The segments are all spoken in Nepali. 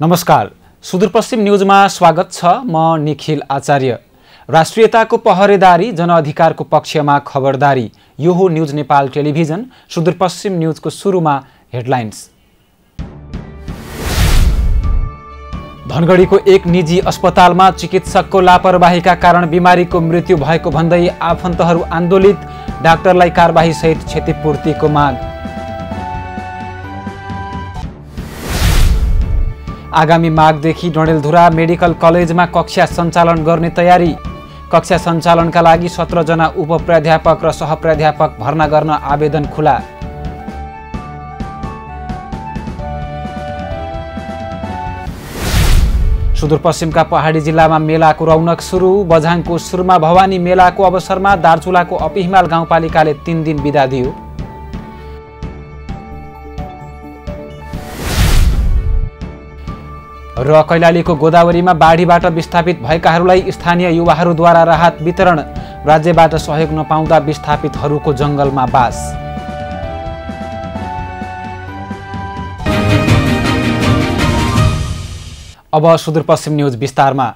नमस्कार सुदूरपश्चिम न्युजमा स्वागत छ म निखिल आचार्य राष्ट्रियताको पहरेदारी जनअधिकारको पक्षमा खबरदारी यो हो न्युज नेपाल टेलिभिजन सुदूरपश्चिम न्युजको सुरुमा हेडलाइन्स धनगढीको एक निजी अस्पतालमा चिकित्सकको लापरवाहीका कारण बिमारीको मृत्यु भएको भन्दै आफन्तहरू आन्दोलित डाक्टरलाई कारवाहीसहित क्षतिपूर्तिको माग आगामी माघदेखि डडेलधुरा मेडिकल कलेजमा कक्षा सञ्चालन गर्ने तयारी कक्षा सञ्चालनका लागि सत्रजना उपप्राध्यापक र सहप्राध्यापक भर्ना गर्न आवेदन खुला सुदूरपश्चिमका पहाडी जिल्लामा मेलाको रौनक सुरु बझाङको सुरमा भवानी मेलाको अवसरमा दार्चुलाको अपिहिमाल गाउँपालिकाले तिन दिन बिदा दियो र कैलालीको गोदावरीमा बाढीबाट विस्थापित भएकाहरूलाई स्थानीय युवाहरूद्वारा राहत वितरण राज्यबाट सहयोग नपाउँदा विस्थापितहरूको जङ्गलमा बास अब सुदूरपश्चिम न्युज विस्तारमा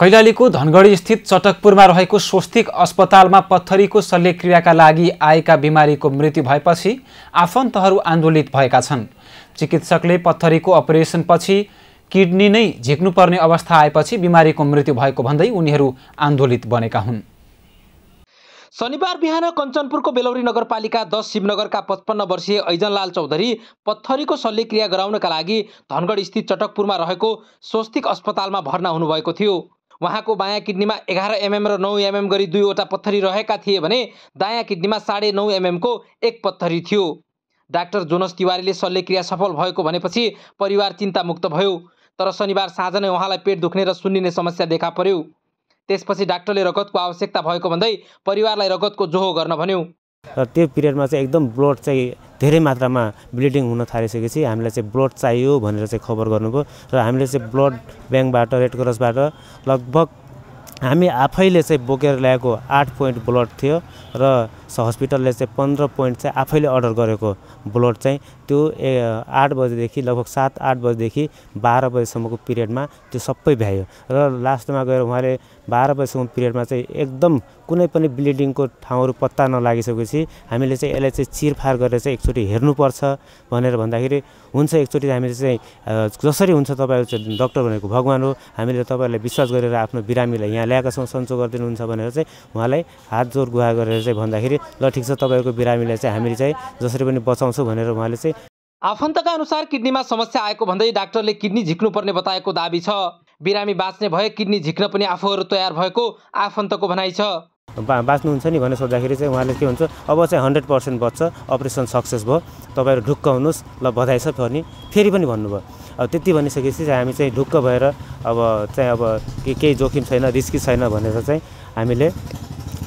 कैलालीको धनगढी स्थित चटकपुरमा रहेको स्वस्तिक अस्पतालमा पत्थरीको शल्यक्रियाका लागि आएका बिमारीको मृत्यु भएपछि आफन्तहरू आन्दोलित भएका छन् चिकित्सकले पत्थरीको अपरेसनपछि किडनी नै झिक्नुपर्ने अवस्था आएपछि बिमारीको मृत्यु भएको भन्दै उनीहरू आन्दोलित बनेका हुन् शनिबार बिहान कञ्चनपुरको बेलौरी नगरपालिका दस शिवनगरका पचपन्न वर्षीय ऐजनलाल चौधरी पत्थरीको शल्यक्रिया गराउनका लागि धनगढ स्थित चटकपुरमा रहेको स्वस्तिक अस्पतालमा भर्ना हुनुभएको थियो उहाँको बायाँ किडनीमा एघार एमएम र नौ एमएम गरी दुईवटा पत्थरी रहेका थिए भने दायाँ किडनीमा साढे नौ एमएमको एक पत्थरी थियो डाक्टर जोनस तिवारीले शल्यक्रिया सफल भएको भनेपछि परिवार चिन्तामुक्त भयो तर शनिबार साँझ नै उहाँलाई पेट दुख्ने र सुन्निने समस्या देखा पर्यो त्यसपछि डाक्टरले रगतको आवश्यकता भएको भन्दै परिवारलाई रगतको जोहो गर्न भन्यो र त्यो पिरियडमा चाहिँ एकदम ब्लड चाहिँ धेरै मात्रामा ब्लिडिङ हुन थालिसकेपछि हामीलाई चाहिँ ब्लड चाहियो भनेर चाहिँ खबर गर्नुभयो र हामीले चाहिँ ब्लड ब्याङ्कबाट रेड क्रसबाट लगभग हामी आफैले चाहिँ बोकेर ल्याएको आठ पोइन्ट ब्लड थियो र सो हस्पिटलले चाहिँ पन्ध्र पोइन्ट चाहिँ आफैले अर्डर गरेको ब्लड चाहिँ त्यो ए आठ बजीदेखि लगभग सात आठ बजीदेखि बाह्र बजीसम्मको पिरियडमा त्यो सबै भ्यायो र लास्टमा गएर उहाँले बाह्र बजीसम्म पिरियडमा चाहिँ एकदम कुनै पनि ब्लिडिङको ठाउँहरू पत्ता नलागिसकेपछि हामीले चाहिँ यसलाई चाहिँ चिरफार गरेर चाहिँ एकचोटि हेर्नुपर्छ भनेर भन्दाखेरि हुन्छ एकचोटि हामीले चाहिँ जसरी हुन्छ तपाईँहरू चाहिँ डक्टर भनेको भगवान् हो हामीले तपाईँहरूलाई विश्वास गरेर आफ्नो बिरामीलाई यहाँ ल्याएका छौँ सन्चो गरिदिनुहुन्छ भनेर चाहिँ उहाँलाई हात जोर गुहा गरेर चाहिँ भन्दाखेरि भन्दाखेरि ल ठिक छ तपाईँहरूको बिरामीलाई चाहिँ हामीले चाहिँ जसरी पनि बचाउँछौँ भनेर उहाँले चाहिँ आफन्तका अनुसार किडनीमा समस्या आएको भन्दै डाक्टरले किडनी झिक्नुपर्ने बताएको दावी छ बिरामी बाँच्ने भए किडनी झिक्न पनि आफूहरू तयार भएको आफन्तको भनाइ छ बा बाँच्नुहुन्छ नि भनेर सोद्धाखेरि चाहिँ उहाँले के हुन्छ अब चाहिँ हन्ड्रेड पर्सेन्ट बच्छ अपरेसन सक्सेस भयो तपाईँहरू ढुक्क हुनुहोस् ल बधाई छ भने फेरि पनि भन्नुभयो अब त्यति भनिसकेपछि चाहिँ हामी चाहिँ ढुक्क भएर अब चाहिँ अब केही जोखिम छैन रिस्की छैन भनेर चाहिँ हामीले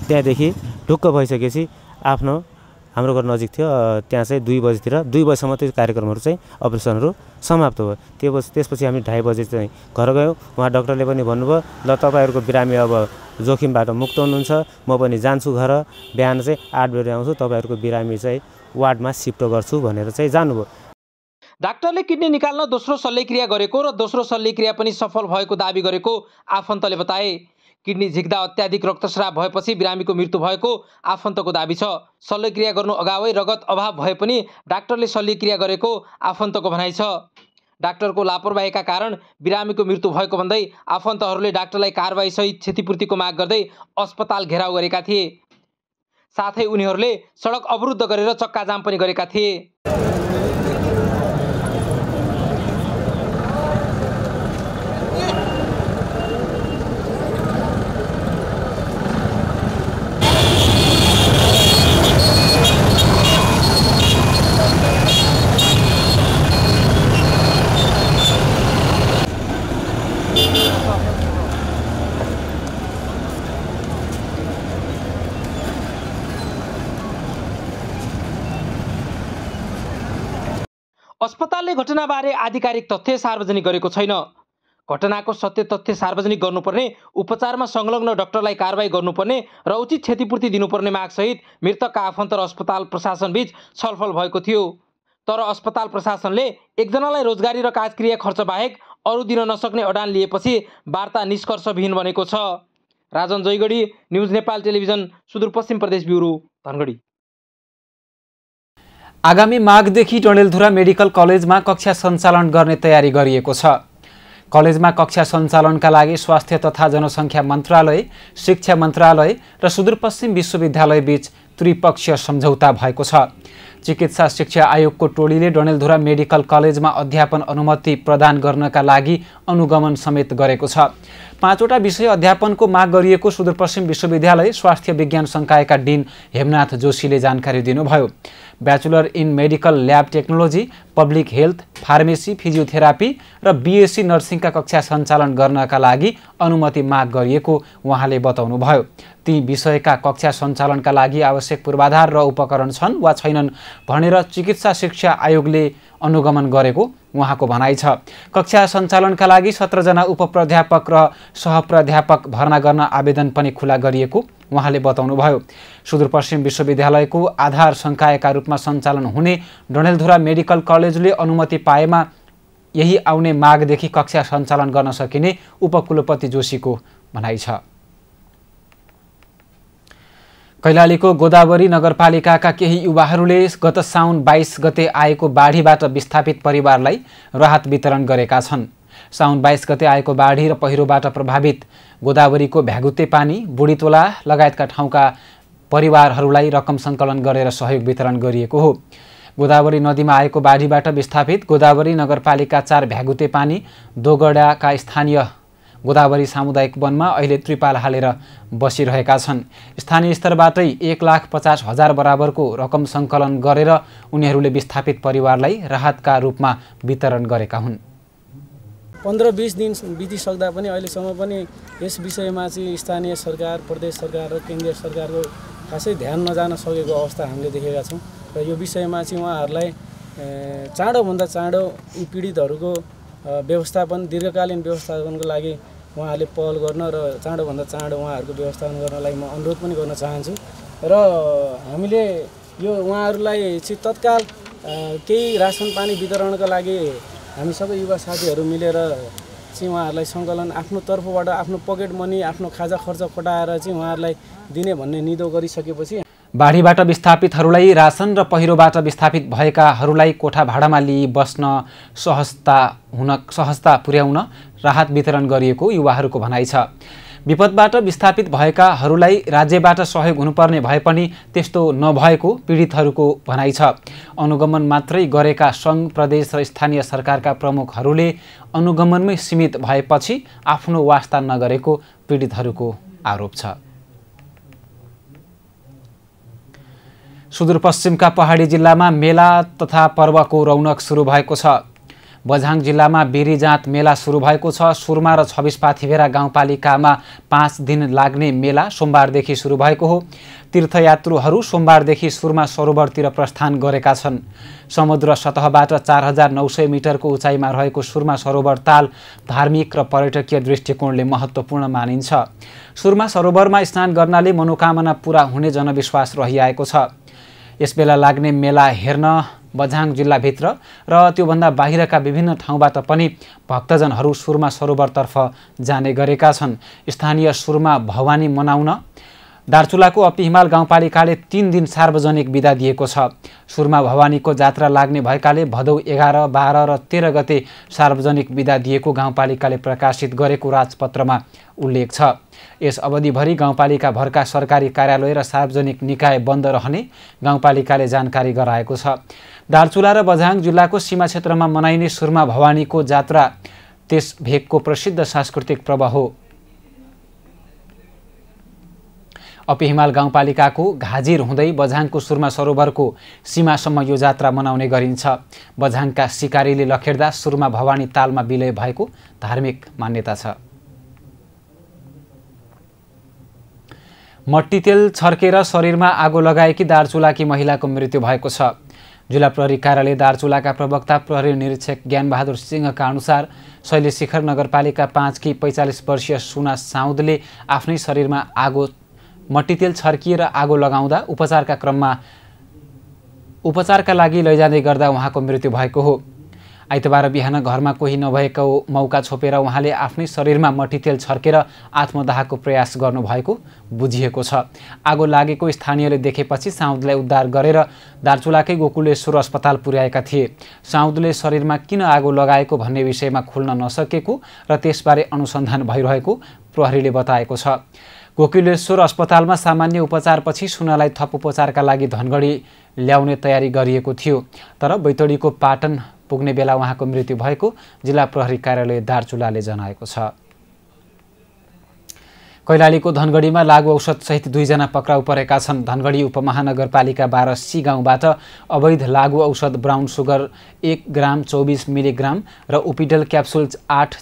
त्यहाँदेखि ढुक्क भइसकेपछि आफ्नो हाम्रो घर नजिक थियो त्यहाँ चाहिँ दुई बजीतिर दुई बजीसम्म त्यो कार्यक्रमहरू चाहिँ अपरेसनहरू समाप्त भयो त्यो बस त्यसपछि हामी ढाई बजे चाहिँ घर गयौँ उहाँ डक्टरले पनि भन्नुभयो ल तपाईँहरूको बिरामी अब जोखिमबाट मुक्त हुनुहुन्छ म पनि जान्छु घर बिहान चाहिँ आठ बजी आउँछु तपाईँहरूको बिरामी चाहिँ वार्डमा सिफ्ट गर्छु भनेर चाहिँ जानुभयो डाक्टरले किडनी निकाल्न दोस्रो शल्यक्रिया गरेको र दोस्रो शल्यक्रिया पनि सफल भएको दावी गरेको आफन्तले बताए किडनी झिक्दा अत्याधिक रक्तस्राव भएपछि बिरामीको मृत्यु भएको आफन्तको दावी छ शल्यक्रिया गर्नु अगावै रगत अभाव भए पनि डाक्टरले शल्यक्रिया गरेको आफन्तको भनाइ छ डाक्टरको लापरवाहीका कारण बिरामीको मृत्यु भएको भन्दै आफन्तहरूले डाक्टरलाई कारवाहीसहित क्षतिपूर्तिको माग गर्दै अस्पताल घेराउ गरेका थिए साथै उनीहरूले सडक अवरुद्ध गरेर चक्काजाम पनि गरेका थिए अस्पतालले घटनाबारे आधिकारिक तथ्य सार्वजनिक गरेको छैन घटनाको सत्य तथ्य सार्वजनिक गर्नुपर्ने उपचारमा संलग्न डाक्टरलाई कारवाही गर्नुपर्ने र उचित क्षतिपूर्ति दिनुपर्ने मागसहित मृतकका आफन्त र अस्पताल प्रशासनबीच छलफल भएको थियो तर अस्पताल प्रशासनले एकजनालाई रोजगारी र कार्यक्रिया खर्च बाहेक अरू दिन नसक्ने अडान लिएपछि वार्ता निष्कर्षविहीन बनेको छ राजन जयगढी न्युज नेपाल टेलिभिजन सुदूरपश्चिम प्रदेश ब्युरो धनगढी आगामी माघदेखि डडेलधुरा मेडिकल कलेजमा कक्षा सञ्चालन गर्ने तयारी गरिएको छ कलेजमा कक्षा सञ्चालनका लागि स्वास्थ्य तथा जनसङ्ख्या मन्त्रालय शिक्षा मन्त्रालय र सुदूरपश्चिम विश्वविद्यालय विश्वविद्यालयबीच त्रिपक्षीय सम्झौता भएको छ चिकित्सा शिक्षा आयोगको टोलीले डडेलधुरा मेडिकल कलेजमा अध्यापन अनुमति प्रदान गर्नका लागि अनुगमन समेत गरेको छ पाँचवटा विषय अध्यापनको माग गरिएको सुदूरपश्चिम विश्वविद्यालय स्वास्थ्य विज्ञान सङ्कायका डिन हेमनाथ जोशीले जानकारी दिनुभयो bachelor in medical lab technology public health pharmacy physiotherapy र बिएससी नर्सिङका कक्षा सञ्चालन गर्नका लागि अनुमति माग गरिएको उहाँले बताउनुभयो ती विषयका कक्षा सञ्चालनका लागि आवश्यक पूर्वाधार र उपकरण छन् वा छैनन् भनेर चिकित्सा शिक्षा आयोगले अनुगमन गरेको उहाँको भनाइ छ कक्षा सञ्चालनका लागि सत्रजना उपप्राध्यापक र सहप्राध्यापक भर्ना गर्न आवेदन पनि खुला गरिएको उहाँले बताउनुभयो सुदूरपश्चिम विश्वविद्यालयको आधार सङ्कायका रूपमा सञ्चालन हुने डणेलधुरा मेडिकल कलेज कलेजले अनुमति पाएमा यही आउने मागदेखि कक्षा सञ्चालन गर्न सकिने उपकुलपति जोशीको भनाइ छ कैलालीको गोदावरी नगरपालिकाका केही युवाहरूले गत साउन बाइस गते आएको बाढीबाट विस्थापित परिवारलाई राहत वितरण गरेका छन् साउन बाइस गते आएको बाढी र पहिरोबाट प्रभावित गोदावरीको भ्यागुते पानी बुढीतोला लगायतका ठाउँका परिवारहरूलाई रकम सङ्कलन गरेर सहयोग वितरण गरिएको हो गोदावरी नदीमा आएको बाढीबाट विस्थापित गोदावरी नगरपालिका चार भ्यागुते पानी दोगडाका स्थानीय गोदावरी सामुदायिक वनमा अहिले त्रिपाल हालेर बसिरहेका छन् स्थानीय स्तरबाटै एक लाख पचास हजार बराबरको रकम सङ्कलन गरेर उनीहरूले विस्थापित परिवारलाई राहतका रूपमा वितरण गरेका हुन् पन्ध्र बिस दिन बितिसक्दा पनि अहिलेसम्म पनि यस विषयमा चाहिँ स्थानीय सरकार प्रदेश सरकार र केन्द्रीय सरकारको खासै ध्यान नजान सकेको अवस्था हामीले देखेका छौँ र यो विषयमा चाहिँ उहाँहरूलाई चाँडोभन्दा चाँडो यी पीडितहरूको व्यवस्थापन दीर्घकालीन व्यवस्थापनको लागि उहाँहरूले पहल गर्न र चाँडोभन्दा चाँडो उहाँहरूको व्यवस्थापन गर्नलाई म अनुरोध पनि गर्न चाहन्छु र हामीले यो उहाँहरूलाई चाहिँ तत्काल केही रासन पानी वितरणका लागि हामी सबै युवा साथीहरू मिलेर चाहिँ उहाँहरूलाई सङ्कलन आफ्नो तर्फबाट आफ्नो पकेट मनी आफ्नो खाजा खर्च कटाएर चाहिँ उहाँहरूलाई दिने भन्ने निदो गरिसकेपछि बाढीबाट विस्थापितहरूलाई रासन र पहिरोबाट विस्थापित भएकाहरूलाई कोठा भाडामा लिई बस्न सहजता हुन सहजता पुर्याउन राहत वितरण गरिएको युवाहरूको भनाइ छ विपदबाट विस्थापित भएकाहरूलाई राज्यबाट सहयोग हुनुपर्ने भए पनि त्यस्तो नभएको पीडितहरूको भनाइ छ अनुगमन मात्रै गरेका सङ्घ प्रदेश र स्थानीय सरकारका प्रमुखहरूले अनुगमनमै सीमित भएपछि आफ्नो वास्ता नगरेको पीडितहरूको आरोप छ सुदूरपश्चिमका पहाडी जिल्लामा मेला तथा पर्वको रौनक सुरु भएको छ बझाङ जिल्लामा बिरी जाँत मेला सुरु भएको छ सुरमा र छब्बिस पाथिभेरा गाउँपालिकामा पाँच दिन लाग्ने मेला सोमबारदेखि सुरु भएको हो तीर्थयात्रुहरू सोमबारदेखि सुरमा सरोवरतिर प्रस्थान गरेका छन् समुद्र सतहबाट चार हजार नौ सय मिटरको उचाइमा रहेको सुरमा सरोवर ताल धार्मिक र पर्यटकीय दृष्टिकोणले महत्त्वपूर्ण मानिन्छ सुरमा सरोवरमा स्नान गर्नाले मनोकामना पुरा हुने जनविश्वास रहिआएको छ बेला लाग्ने मेला हेर्न बझाङ जिल्लाभित्र र त्योभन्दा बाहिरका विभिन्न ठाउँबाट पनि भक्तजनहरू सुरमा सरोवरतर्फ जाने गरेका छन् स्थानीय सुरमा भवानी मनाउन दार्चुलाको अप्पी हिमाल गाउँपालिकाले तिन दिन सार्वजनिक विदा दिएको छ सुरमा भवानीको जात्रा लाग्ने भएकाले भदौ एघार बाह्र र तेह्र गते सार्वजनिक विदा दिएको गाउँपालिकाले प्रकाशित गरेको राजपत्रमा उल्लेख छ यस अवधिभरि गाउँपालिकाभरका सरकारी कार्यालय र सार्वजनिक निकाय बन्द रहने गाउँपालिकाले जानकारी गराएको छ दार्चुला र बझाङ जिल्लाको सीमा क्षेत्रमा मनाइने सुरमा भवानीको जात्रा त्यस भेगको प्रसिद्ध सांस्कृतिक पर्व हो अपिहिमाल गाउँपालिकाको घाजिर हुँदै बझाङको सुरमा सरोवरको सीमासम्म यो जात्रा मनाउने गरिन्छ बझाङका सिकारीले लखेड्दा सुरमा भवानी तालमा विलय भएको धार्मिक मान्यता छ मट्टीतेल छर्केर शरीरमा आगो लगाएकी दार्चुलाकी महिलाको मृत्यु भएको छ जिल्ला प्रहरी कार्यालय दार्चुलाका प्रवक्ता प्रहरी निरीक्षक ज्ञानबहादुर सिंहका अनुसार शिखर नगरपालिका कि पैँचालिस वर्षीय सुना साउदले आफ्नै शरीरमा आगो मट्टितेल छर्किएर आगो लगाउँदा उपचारका क्रममा उपचारका लागि लैजाँदै गर्दा उहाँको मृत्यु भएको हो आइतबार बिहान घरमा कोही नभएको मौका छोपेर उहाँले आफ्नै शरीरमा मट्टितेल छर्केर आत्मदाहको प्रयास गर्नुभएको बुझिएको छ आगो लागेको स्थानीयले देखेपछि साउदलाई उद्धार गरेर दार्चुलाकै गोकुलेश्वर अस्पताल पुर्याएका थिए साउदले शरीरमा किन आगो लगाएको भन्ने विषयमा खुल्न नसकेको र त्यसबारे अनुसन्धान भइरहेको प्रहरीले बताएको छ कोकिलेश्वर अस्पतालमा सामान्य उपचारपछि सुनालाई थप उपचारका लागि धनगढी ल्याउने तयारी गरिएको थियो तर बैतडीको पाटन पुग्ने बेला उहाँको मृत्यु भएको जिल्ला प्रहरी कार्यालय दार्चुलाले जनाएको छ कैलालीको धनगढीमा लागु औषधसहित दुईजना पक्राउ परेका छन् धनगढी उपमहानगरपालिका बाह्र सी गाउँबाट अवैध लागु औषध ब्राउन सुगर एक ग्राम चौबिस मिलिग्राम र ओपिडल क्याप्सुल आठ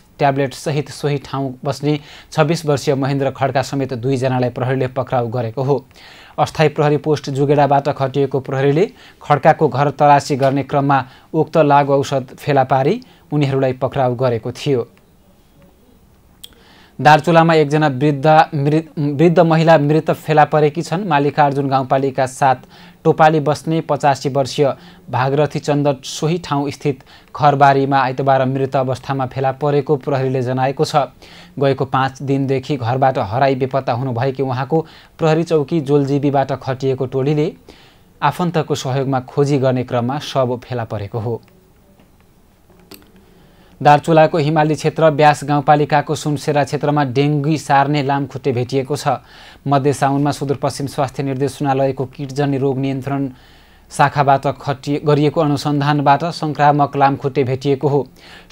सहित सोही ठाउँ बस्ने छब्बिस वर्षीय महेन्द्र खड्का समेत दुईजनालाई प्रहरीले पक्राउ गरेको हो अस्थायी प्रहरी पोस्ट जुगेडाबाट खटिएको प्रहरीले खड्काको घर तलासी गर्ने क्रममा उक्त लागु औषध फेला पारी उनीहरूलाई पक्राउ गरेको थियो दार्चुलामा एकजना वृद्ध मृत वृद्ध महिला मृत फेला परेकी छन् मालिकार्जुन गाउँपालिका साथ टोपाली बस्ने पचासी वर्षीय भागरथी चन्द्र सोही ठाउँ स्थित घरबारीमा आइतबार मृत अवस्थामा फेला परेको प्रहरीले जनाएको छ गएको पाँच दिनदेखि घरबाट हराई बेपत्ता हुनुभएकी उहाँको प्रहरी चौकी जोलजीबीबाट खटिएको टोलीले आफन्तको सहयोगमा खोजी गर्ने क्रममा शव फेला परेको हो दार्चुलाको हिमाली क्षेत्र ब्यास गाउँपालिकाको सुनसेरा क्षेत्रमा डेङ्गी सार्ने लामखुट्टे भेटिएको छ मध्य साउनमा सुदूरपश्चिम स्वास्थ्य निर्देशनालयको किटजन्य रोग नियन्त्रण शाखाबाट खटिए गरिएको अनुसन्धानबाट सङ्क्रामक लामखुट्टे भेटिएको हो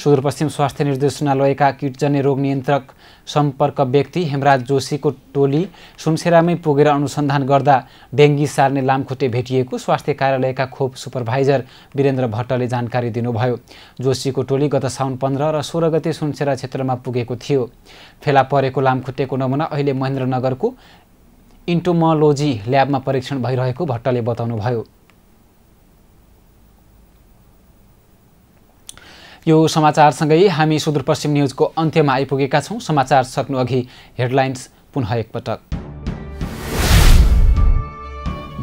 सुदूरपश्चिम स्वास्थ्य निर्देशनालयका किटजन्य रोग नियन्त्रक सम्पर्क व्यक्ति हेमराज जोशीको टोली सुनसेरामै पुगेर अनुसन्धान गर्दा डेङ्गी सार्ने लामखुट्टे भेटिएको स्वास्थ्य कार्यालयका खोप सुपरभाइजर वीरेन्द्र भट्टले जानकारी दिनुभयो जोशीको टोली गत साउन पन्ध्र र सोह्र गते सुनसेरा क्षेत्रमा पुगेको थियो फेला परेको लामखुट्टेको नमुना अहिले महेन्द्रनगरको इन्टोमोलोजी ल्याबमा परीक्षण भइरहेको भट्टले बताउनुभयो यो समाचारसँगै हामी सुदूरपश्चिम न्युजको अन्त्यमा आइपुगेका छौँ समाचार सक्नु अघि हेडलाइन्स पुनः एकपटक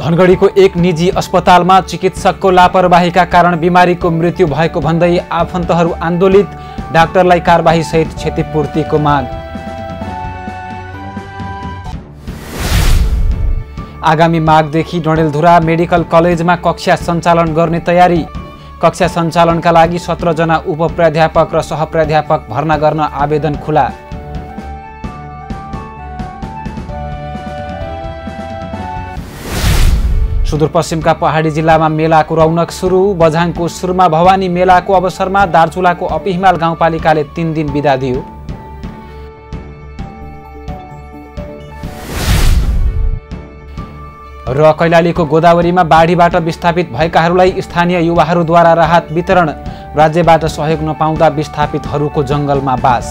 धनगढीको एक निजी अस्पतालमा चिकित्सकको लापरवाहीका कारण बिमारीको मृत्यु भएको भन्दै आफन्तहरू आन्दोलित डाक्टरलाई कारवाही सहित क्षतिपूर्तिको माग आगामी माघदेखि डडेलधुरा मेडिकल कलेजमा कक्षा सञ्चालन गर्ने तयारी कक्षा सञ्चालनका लागि सत्रजना उपप्राध्यापक र सहप्राध्यापक भर्ना गर्न आवेदन खुला सुदूरपश्चिमका पहाडी जिल्लामा मेलाको रौनक सुरु बझाङको सुरमा भवानी मेलाको अवसरमा दार्चुलाको अपिहिमाल गाउँपालिकाले तिन दिन बिदा दियो र कैलालीको गोदावरीमा बाढीबाट विस्थापित भएकाहरूलाई स्थानीय युवाहरूद्वारा राहत वितरण राज्यबाट सहयोग नपाउँदा विस्थापितहरूको जङ्गलमा बास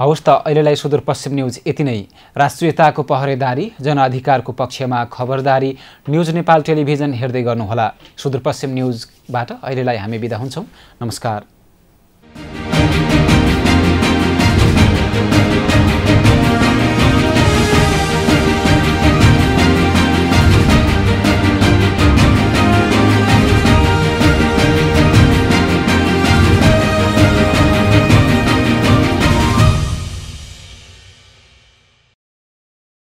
हवस् त अहिलेलाई सुदूरपश्चिम न्युज यति नै राष्ट्रियताको पहरेदारी जनअधिकारको पक्षमा खबरदारी न्युज नेपाल टेलिभिजन हेर्दै गर्नुहोला सुदूरपश्चिम न्युजबाट अहिलेलाई हामी बिदा हुन्छौँ नमस्कार